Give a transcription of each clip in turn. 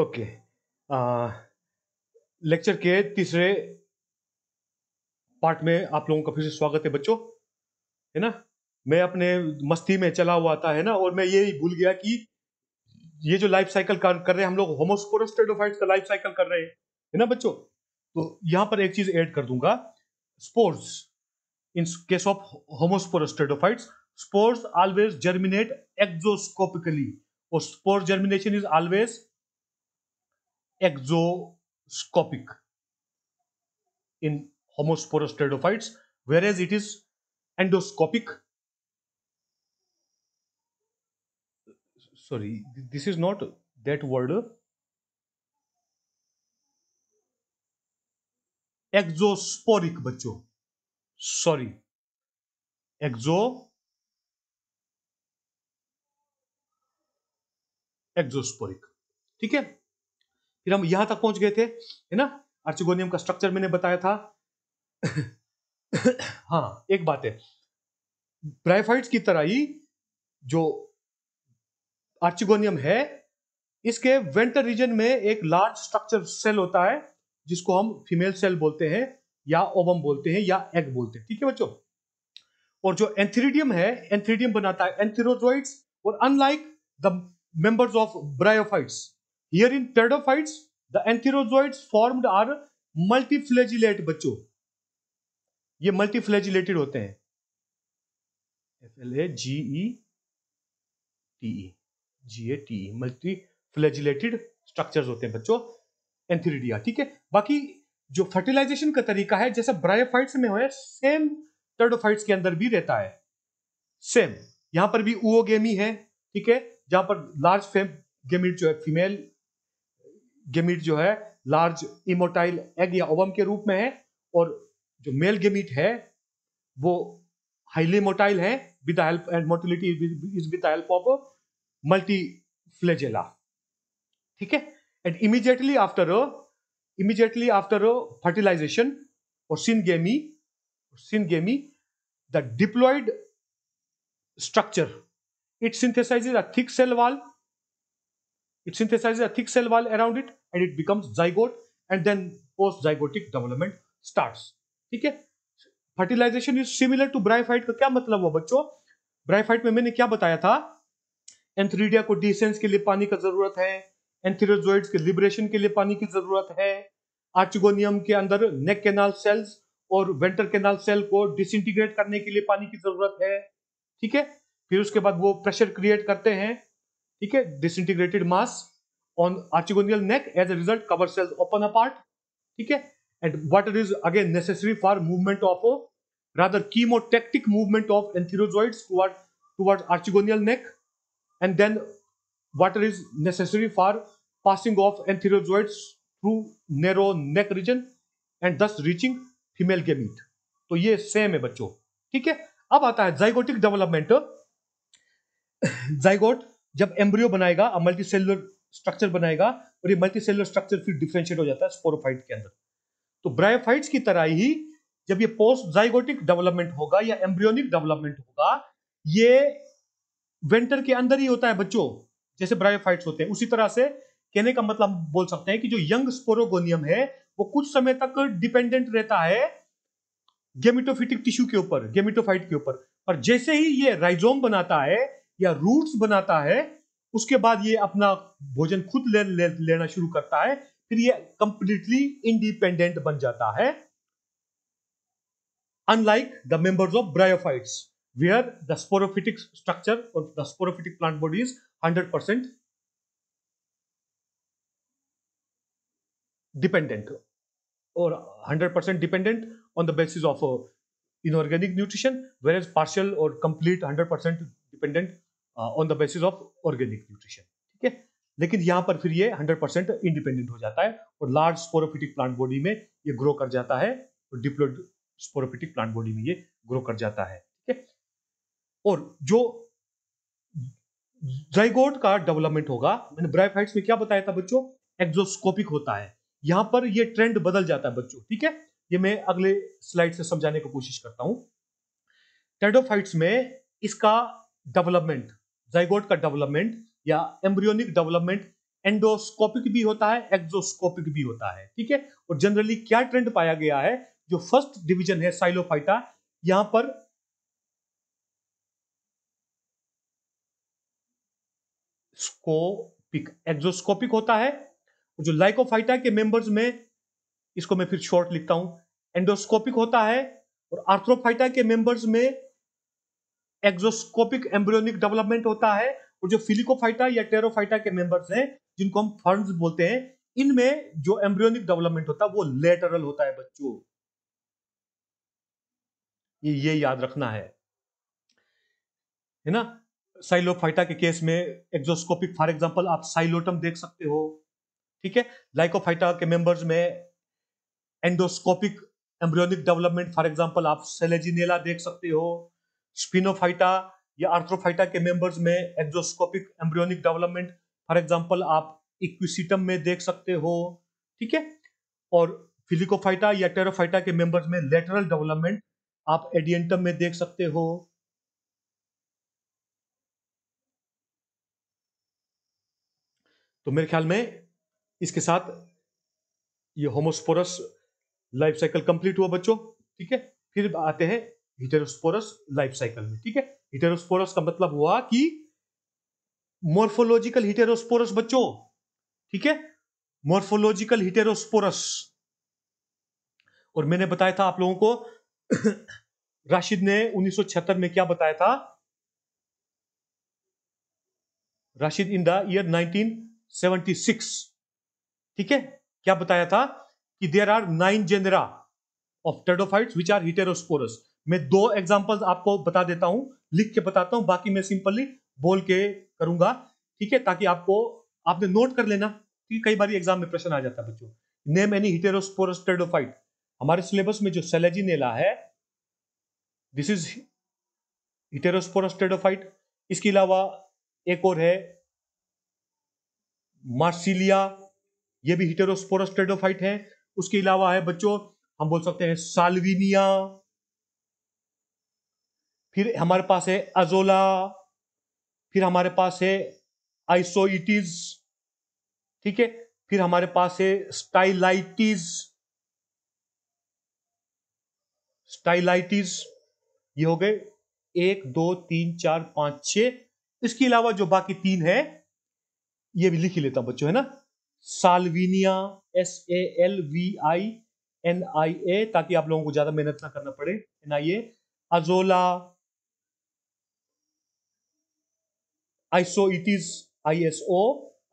Okay lecture uh, के तीसरे part में आप लोगों का फिर से स्वागत है बच्चों है ना मैं अपने मस्ती में चला हुआ था है ना और मैं ये भूल गया कि ये जो लाइफ साइकिल कर, कर रहे हैं हम लोग होमोस्पोरोस्टेडोफाइट्स का लाइफ साइकिल कर रहे हैं है ना बच्चों तो यहां पर एक चीज ऐड कर दूंगा spores in case of homosporous pteridophytes spores always germinate exoscopically और spores germination is always exoscopic in homosporous stratophytes whereas it is endoscopic sorry this is not that word exosporic bachcho sorry exo exosporic ठीक है फिर हम यहां तक पहुंच गए थे है ना आर्चिगोनियम का स्ट्रक्चर मैंने बताया था हाँ एक बात है ब्राइफाइट्स की तरह ही जो आर्चिगोनियम है इसके वेंटर रीजन में एक लार्ज स्ट्रक्चर सेल होता है जिसको हम फीमेल सेल बोलते हैं या ओवम बोलते हैं या एग बोलते हैं ठीक है बच्चों और जो एंथेरिडियम है एंथेरिडियम बनाता है एंथेरोजोइड्स और unlike the members of bryophytes here in pteridophytes the enterozoids formed are multiflagellate बच्चों ये मल्टीफ्लैजिलेटेड होते हैं F L A G E T E G A T E multi flagellated structures होते हैं बच्चों एंथीरिडिया ठीक है बाकी जो फर्टिलाइजेशन का तरीका है जैसा ब्रायोफाइट्स में है सेम टर्डोफाइट्स के अंदर भी रहता है सेम यहां पर भी उओगेमी है ठीक है जहां पर लार्ज फेम गेमिट जो है फीमेल गेमिट जो है लार्ज इमोटाइल एग या ओवम के रूप में है और जो मेल गेमिट है वो हाईली मोटाइल है with help and motility is with help of multi flagella ठीक है and immediately after immediately after fertilization और syngamy the diploid structure it synthesizes a thick cell wall It synthesizes a thick cell wall around it and it becomes zygote and then post-zygotic development starts. ठीक है fertilization is similar to bryophyte का क्या मतलब हुआ बच्चों bryophyte में मैंने क्या बताया था एंथ्रीडिया को डिसेंस के लिए पानी का जरूरत है एंथीरोजोइड्स के लिबरेशन के लिए पानी की जरूरत है आर्चिगोनियम के अंदर नेक केनाल सेल्स और वेंटर केनाल सेल को डिसइंटीग्रेट करने के लिए पानी की जरूरत है ठीक है फिर उसके बाद वो प्रेशर क्रिएट करते हैं ठीक है disintegrated mass on archegonial neck as a result cover cells open a ठीक है and water is again necessary for movement of rather chemotactic movement of antherozoid toward archegonial neck and then water is necessary for passing of antherozoid through narrow neck region and thus reaching female gamete तो ये same है बच्चों ठीक है अब आता है zygotic development zygote जब एम्ब्रियो बनाएगा अब मल्टी सेलुलर स्ट्रक्चर बनाएगा और ये मल्टी सेलुलर स्ट्रक्चर फिर डिफ्रेंशिएट हो जाता है स्पोरोफाइट के अंदर तो ब्रायोफाइट्स की तरह ही जब ये पोस्ट जाइगोटिक डेवलपमेंट होगा या एम्ब्रियोनिक डेवलपमेंट होगा ये वेंटर के अंदर ही होता है बच्चों जैसे ब्रायोफाइट्स होते हैं उसी तरह से कहने का मतलब हम बोल सकते हैं कि जो यंग स्पोरोगोनियम है वो कुछ समय तक डिपेंडेंट रहता है गेमिटोफिटिक टिश्यू के ऊपर गेमिटोफाइट के ऊपर और जैसे ही ये राइजोम बनाता है या रूट्स बनाता है उसके बाद ये अपना भोजन खुद ले, ले, लेना शुरू करता है फिर ये कंप्लीटली इंडिपेंडेंट बन जाता है unlike the members of bryophytes where the sporophytic structure और the sporophytic plant bodies hundred percent dependent और hundred percent dependent on the basis of inorganic nutrition where is partial और complete hundred percent dependent on the basis of organic nutrition ठीक है लेकिन यहाँ पर फिर ये 100 परसेंट इंडिपेंडेंट हो जाता है और लार्ज स्पोरोफिटिक प्लांट बॉडी में ये ग्रो कर जाता है और डिप्लोड स्पोरोफिटिक प्लांट बॉडी में ये ग्रो कर जाता है ठीक है और जो ड्राइगोड का डेवलपमेंट होगा मैंने ब्राइफाइट्स में क्या बताया था बच्चों एक्जोस्कोपिक होता है यहाँ पर ये ट्रेंड बदल जाता है बच्चों ठीक है ये मैं अगले स्लाइड से समझाने की कोशिश करता हूं टेडोफाइट्स में इसका डेवलपमेंट जाइगोट का डेवलपमेंट या एम्ब्रियोनिक डेवलपमेंट एंडोस्कोपिक भी होता है एक्सोस्कोपिक भी होता है ठीक है और जनरली क्या ट्रेंड पाया गया है जो फर्स्ट डिवीजन है साइलोफाइटा यहां पर स्कोपिक एक्सोस्कोपिक होता है जो लाइकोफाइटा के मेंबर्स में इसको मैं फिर शॉर्ट लिखता हूं एंडोस्कोपिक होता है और आर्थ्रोफाइटा के मेंबर्स में एक्सोस्कोपिक एम्ब्रियोनिक डेवलपमेंट होता है और जो फिलिकोफाइटा या टेरोफाइटा के मेंबर्स हैं जिनको हम फर्न्स बोलते हैं इनमें जो एम्ब्रियोनिक डेवलपमेंट होता है वो लेटरल होता है बच्चों ये ये याद रखना है है ना साइलोफाइटा के केस में एक्सोस्कोपिक फॉर एग्जांपल आप साइलोटम देख सकते हो ठीक है लाइकोफाइटा के मेंबर्स में endoscopic embryonic development for example आप सेलेजिनेला देख सकते हो स्पिनोफाइटा या आर्थ्रोफाइटा के मेंबर्स में exoscopic embryonic development for example आप इक्विसिटम में देख सकते हो ठीक है और फिलिकोफाइटा या टेरोफाइटा के मेंबर्स में लेटरल डेवलपमेंट आप एडियंटम में देख सकते हो तो मेरे ख्याल में इसके साथ ये होमोस्पोरस लाइफ साइकिल कंप्लीट हुआ बच्चों ठीक है फिर आते हैं हिटेरोस्पोरस लाइफ साइकिल में ठीक है हिटेरोस्पोरस का मतलब हुआ कि मोर्फोलॉजिकल हिटेरोस्पोरस बच्चों ठीक है मोर्फोलॉजिकल हिटेरोस्पोरस और मैंने बताया था आप लोगों को राशिद ने 1976 में क्या बताया था राशिद इन द ईयर 1976 ठीक है क्या बताया था कि there are nine genera of pteridophytes which are heterosporous मैं दो एग्जाम्पल्स आपको बता देता हूं लिख के बताता हूं बाकी मैं सिंपली बोल के करूंगा ठीक है ताकि आपको आपने नोट कर लेना कि कई बार एग्जाम में प्रश्न आ जाता है बच्चों नेम एनी हिटेरोस्पोरोस्टेडोफाइट हमारे सिलेबस में जो नेला है दिस इज हिटेरोस्पोरोस्टेडोफाइट इसके अलावा एक और है मार्सिलिया ये भी हिटेरोस्पोरोस्टेडोफाइट है उसके अलावा है बच्चों हम बोल सकते हैं साल्विनिया फिर हमारे पास है अजोला फिर हमारे पास है आइसोइटिस ठीक है फिर हमारे पास है स्टाइलाइटिस स्टाइलाइटिस ये हो गए एक दो तीन चार पांच छ इसके अलावा जो बाकी तीन है ये भी लिख ही लेता हूं बच्चों है ना Salvinia S A L V I N I A ताकि आप लोगों को ज्यादा मेहनत ना करना पड़े N I A Azolla I saw it is I S O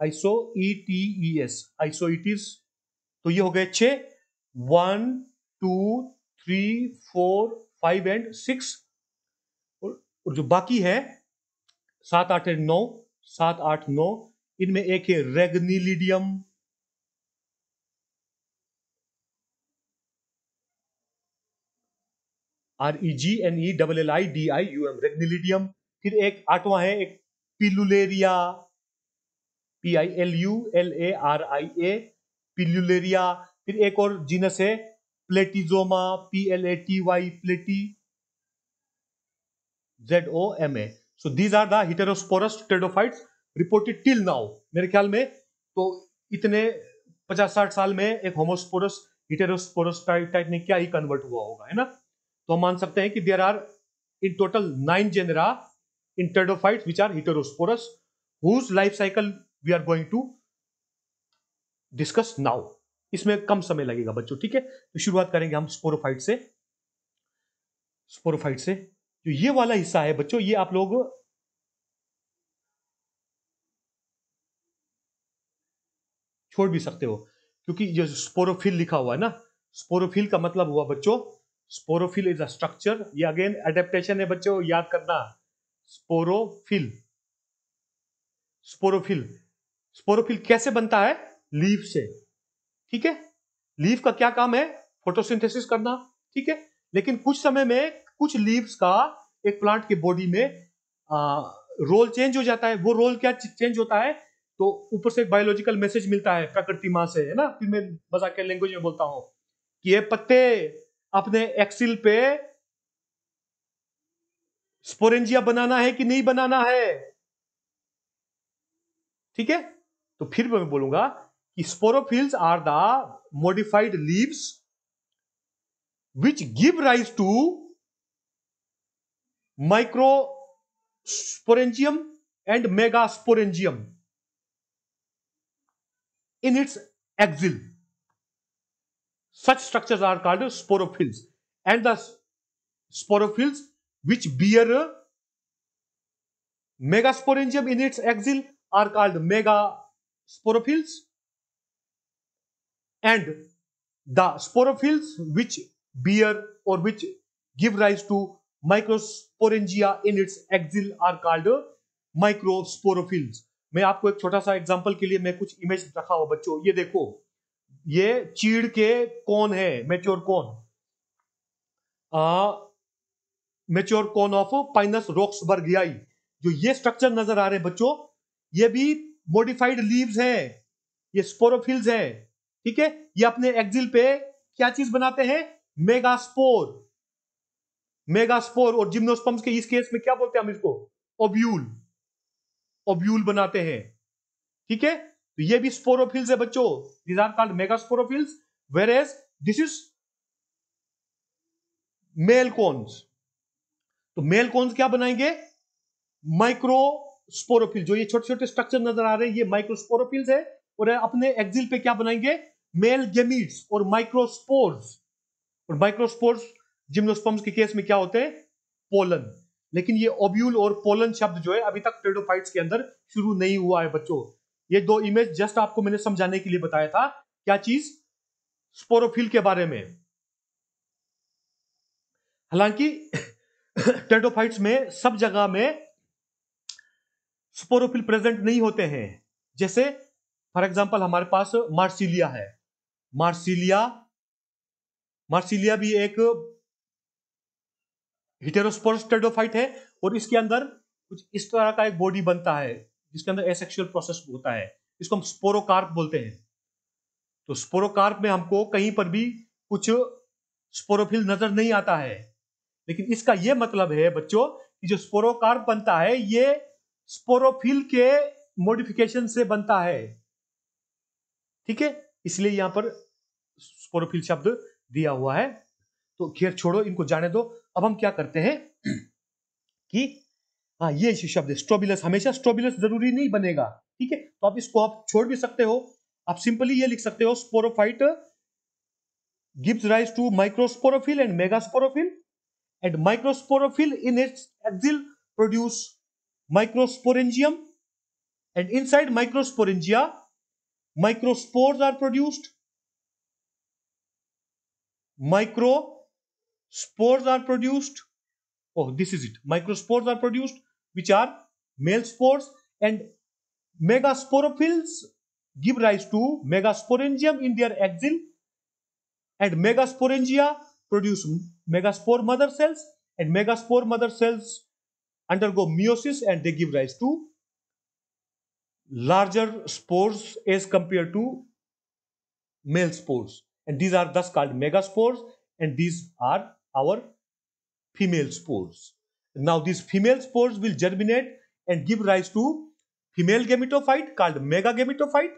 iso E T E S iso तो ये हो गए छ one two three four five and six और जो बाकी है सात आठ एंड नौ सात आठ नौ इनमें एक है Regnellidium R E e G N E e double L I D I U M Regnellidium फिर एक आठवां है एक Pilularia P I L U L A R I A Pilularia फिर एक और जीनस है Platyzoma P L A T Y platy Z O M A so these are the heterosporous reported till now मेरे ख्याल में तो इतने पचास साठ साल में एक होमोस्पोरस हिटेरोस्पोरस टाइप में क्या ही कन्वर्ट हुआ होगा है ना तो हम मान सकते हैं कि there are in total nine genera in pteridophytes which are heterosporous whose life cycle we are going to discuss now इसमें कम समय लगेगा बच्चों ठीक है तो शुरुआत करेंगे हम स्पोरोफाइट से स्पोरोफाइट से जो ये वाला हिस्सा है बच्चों ये आप लोग छोड़ भी सकते हो क्योंकि ये स्पोरोफिल लिखा हुआ है ना स्पोरोफिल का मतलब हुआ बच्चों स्पोरोफिल इज अ स्ट्रक्चर ये अगेन एडेप्टेशन है बच्चों याद करना स्पोरोफिल स्पोरोफिल स्पोरोफिल कैसे बनता है लीफ से ठीक है लीफ का क्या काम है फोटोसिंथेसिस करना ठीक है लेकिन कुछ समय में कुछ लीव्स का एक प्लांट के बॉडी में आ, रोल चेंज हो जाता है वो रोल क्या चेंज होता है तो ऊपर से एक बायोलॉजिकल मैसेज मिलता है प्रकृति माँ से है ना फिर मैं मजाक के लैंग्वेज में बोलता हूँ कि ये पत्ते अपने एक्सिल पे स्पोरेंजिया बनाना है कि नहीं बनाना है ठीक है तो फिर मैं बोलूंगा कि sporophylls are the modified leaves which give rise to micro sporangium and mega sporangium in its axil such structures are called sporophylls and the sporophylls which bear megasporangium in its axil are called megasporophylls and the sporophylls which bear or which give rise to microsporangia in its axil are called microsporophylls मैं आपको एक छोटा सा example के लिए मैं कुछ image रखा हुआ बच्चों ये देखो ये चीड़ के कौन है मेच्योर कौन mature cone of Pinus roxburghii जो ये स्ट्रक्चर नजर आ रहे हैं बच्चों ये भी मोडिफाइड लीव्स हैं ये स्पोरोफिल्स हैं ठीक है ये अपने एक्जिल पे क्या चीज बनाते हैं मेगास्पोर मेगास्पोर और जिम्नोस्पम्स के इस केस में क्या बोलते हैं हम इसको ओब्यूल ओब्यूल बनाते हैं ठीक है तो ये भी स्पोरोफिल्स है बच्चों these are called mega sporophylls where as this is male cones तो मेल कॉन्स क्या बनाएंगे माइक्रोस्पोरोफिल जो ये छोटे छोटे स्ट्रक्चर नजर आ रहे हैं ये माइक्रोस्पोरोफिल्स है और अपने एक्सिल पे क्या बनाएंगे मेल गेमीट्स और माइक्रोस्पोर्स और माइक्रोस्पोर्स जिम्नोस्पर्म्स के केस में क्या होते हैं पोलन लेकिन ये ओब्यूल और पोलन शब्द जो है अभी तक ट्रेडोफाइट्स के अंदर शुरू नहीं हुआ है बच्चों ये दो इमेज जस्ट आपको मैंने समझाने के लिए बताया था क्या चीज स्पोरोफिल के बारे में हालांकि टेटोफाइट्स में सब जगह में स्पोरोफिल प्रेजेंट नहीं होते हैं जैसे फॉर एग्जाम्पल हमारे पास मार्सिलिया है मार्सिलिया मार्सिलिया भी एक हिटेरोस्पोरस्टेडोफाइट है और इसके अंदर कुछ इस तरह का एक बॉडी बनता है जिसके अंदर एसेक्सुअल प्रोसेस होता है इसको हम स्पोरोकार्प बोलते हैं तो स्पोरोकार्प में हमको कहीं पर भी कुछ स्पोरोफिल नजर नहीं आता है लेकिन इसका यह मतलब है बच्चों कि जो स्पोरोकार्प बनता है ये स्पोरोफिल के मॉडिफिकेशन से बनता है ठीक है इसलिए यहां पर स्पोरोफिल शब्द दिया हुआ है तो खेर छोड़ो इनको जाने दो अब हम क्या करते हैं कि हाँ ये शब्द स्ट्रोबिलस हमेशा स्ट्रोबिलस जरूरी नहीं बनेगा ठीक है तो आप इसको आप छोड़ भी सकते हो आप सिंपली ये लिख सकते हो sporophyte gives rise to microsporophyll and megasporophyll and microsporophyll in its axil produce microsporangium and inside microsporangia microspores are produced microspores are produced oh this is it microspores are produced which are male spores and megasporophylls give rise to megasporangium in their axil and megasporangia produce megaspore mother cells and megaspore mother cells undergo meiosis and they give rise to larger spores as compared to male spores and these are thus called megaspores and these are our female spores. Now these female spores will germinate and give rise to female gametophyte called megagametophyte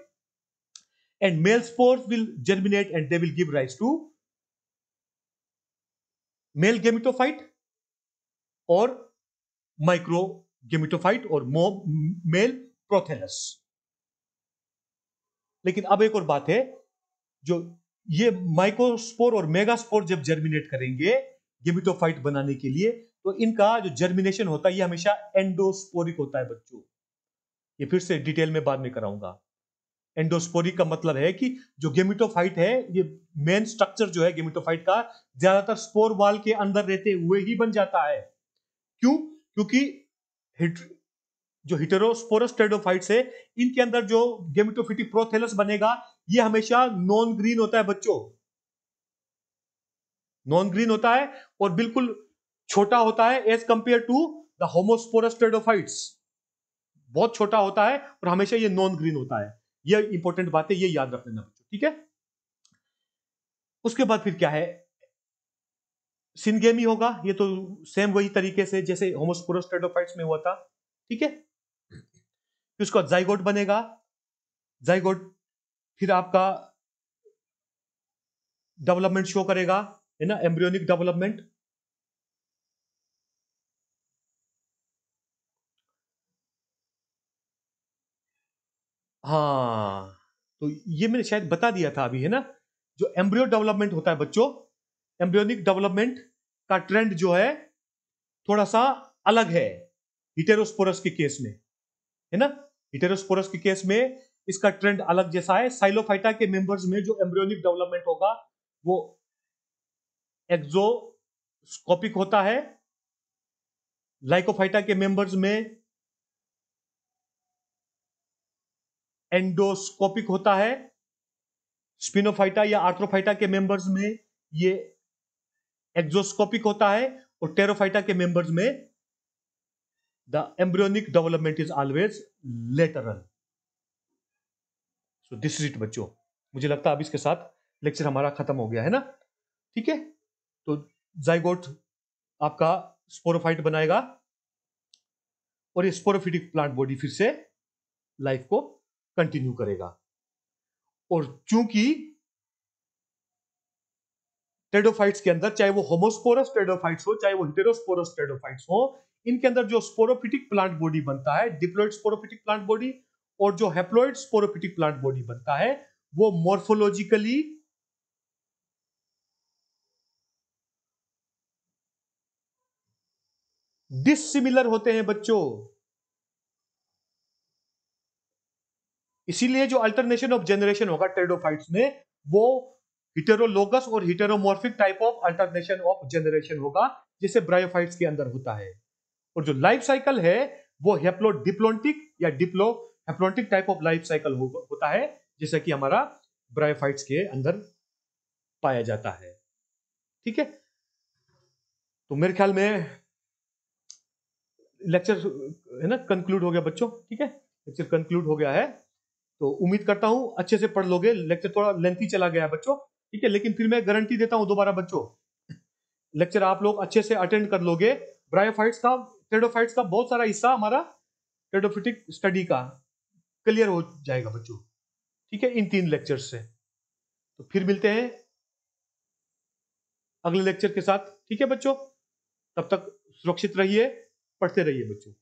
and male spores will germinate and they will give rise to male gametophyte और micro gametophyte और male prothallus लेकिन अब एक और बात है जो ये माइक्रोस्पोर और मेगास्पोर जब जर्मिनेट करेंगे गेमिटोफाइट बनाने के लिए तो इनका जो जर्मिनेशन होता है ये हमेशा एंडोस्पोरिक होता है बच्चों ये फिर से डिटेल में बाद में कराऊंगा एंडोस्पोरी का मतलब है कि जो गेमिटोफाइट है ये मेन स्ट्रक्चर जो है गेमिटोफाइट का ज्यादातर स्पोर वाल के अंदर रहते हुए ही बन जाता है क्यों क्योंकि जो जो टेडोफाइट है इनके अंदर जो गेमिटोफिटी प्रोथेलस बनेगा ये हमेशा नॉन ग्रीन होता है बच्चों नॉन ग्रीन होता है और बिल्कुल छोटा होता है as compare to the homosporous pteridophytes बहुत छोटा होता है और हमेशा ये नॉन ग्रीन होता है ये इंपॉर्टेंट बात है ये याद रख लेना बच्चों ठीक है उसके बाद फिर क्या है सिनगेमी होगा ये तो सेम वही तरीके से जैसे होमोस्पोरोस्टेडोफाइट्स में हुआ था ठीक है फिर उसका जाइगोट बनेगा जाइगोट फिर आपका डेवलपमेंट शो करेगा है ना एम्ब्रियोनिक डेवलपमेंट हाँ तो ये मैंने शायद बता दिया था अभी है ना जो एम्ब्रियो डेवलपमेंट होता है बच्चों एम्ब्रियोनिक डेवलपमेंट का ट्रेंड जो है थोड़ा सा अलग है हिटेरोस्पोरस के केस में है ना हिटेरोस्पोरस के केस में इसका ट्रेंड अलग जैसा है साइलोफाइटा के मेंबर्स में जो एम्ब्रियोनिक डेवलपमेंट होगा वो एक्जोस्कोपिक होता है लाइकोफाइटा के मेंबर्स में एंडोस्कोपिक होता है स्पिनोफाइटा या आर्थ्रोफाइटा के मेंबर्स में ये एक्जोस्कोपिक होता है और टेरोफाइटा के मेंबर्स में the embryonic development is always lateral so this is it बच्चों मुझे लगता है अब इसके साथ लेक्चर हमारा खत्म हो गया है ना ठीक है तो जाइगोट आपका स्पोरोफाइट बनाएगा और ये स्पोरोफिटिक प्लांट बॉडी फिर से लाइफ को कंटिन्यू करेगा और चूंकि टेडोफाइट्स के अंदर चाहे वो होमोस्पोरस टेडोफाइट्स हो चाहे वो हिटेरोस्पोरस टेडोफाइट्स हो इनके अंदर जो स्पोरोफिटिक प्लांट बॉडी बनता है डिप्लोइड स्पोरोफिटिक प्लांट बॉडी और जो हेप्लोइड स्पोरोफिटिक प्लांट बॉडी बनता है वो मोर्फोलॉजिकली डिसिमिलर होते हैं बच्चों इसीलिए जो अल्टरनेशन ऑफ जनरेशन होगा टेरिडोफाइट्स में वो हिटेरोलोगस और heteromorphic type of alternation of generation होगा जिसे ब्रायोफाइट्स के अंदर होता है और जो लाइफ साइकिल है वो हेप्लोडिप्लोन्टिक या diplo haplontic type of life cycle होता है जैसे कि हमारा ब्रायोफाइट्स के अंदर पाया जाता है ठीक है तो मेरे ख्याल में लेक्चर है ना कंक्लूड हो गया बच्चों ठीक है लेक्चर कंक्लूड हो गया है तो उम्मीद करता हूँ अच्छे से पढ़ लोगे लेक्चर थोड़ा लेंथी चला गया है बच्चों ठीक है लेकिन फिर मैं गारंटी देता हूँ दोबारा बच्चों लेक्चर आप लोग अच्छे से अटेंड कर लोगे ब्रायोफाइट्स का ट्रेडोफाइट्स का बहुत सारा हिस्सा हमारा ट्रेडोफिटिक स्टडी का क्लियर हो जाएगा बच्चों ठीक है इन तीन लेक्चर से तो फिर मिलते हैं अगले लेक्चर के साथ ठीक है बच्चों तब तक सुरक्षित रहिए पढ़ते रहिए बच्चों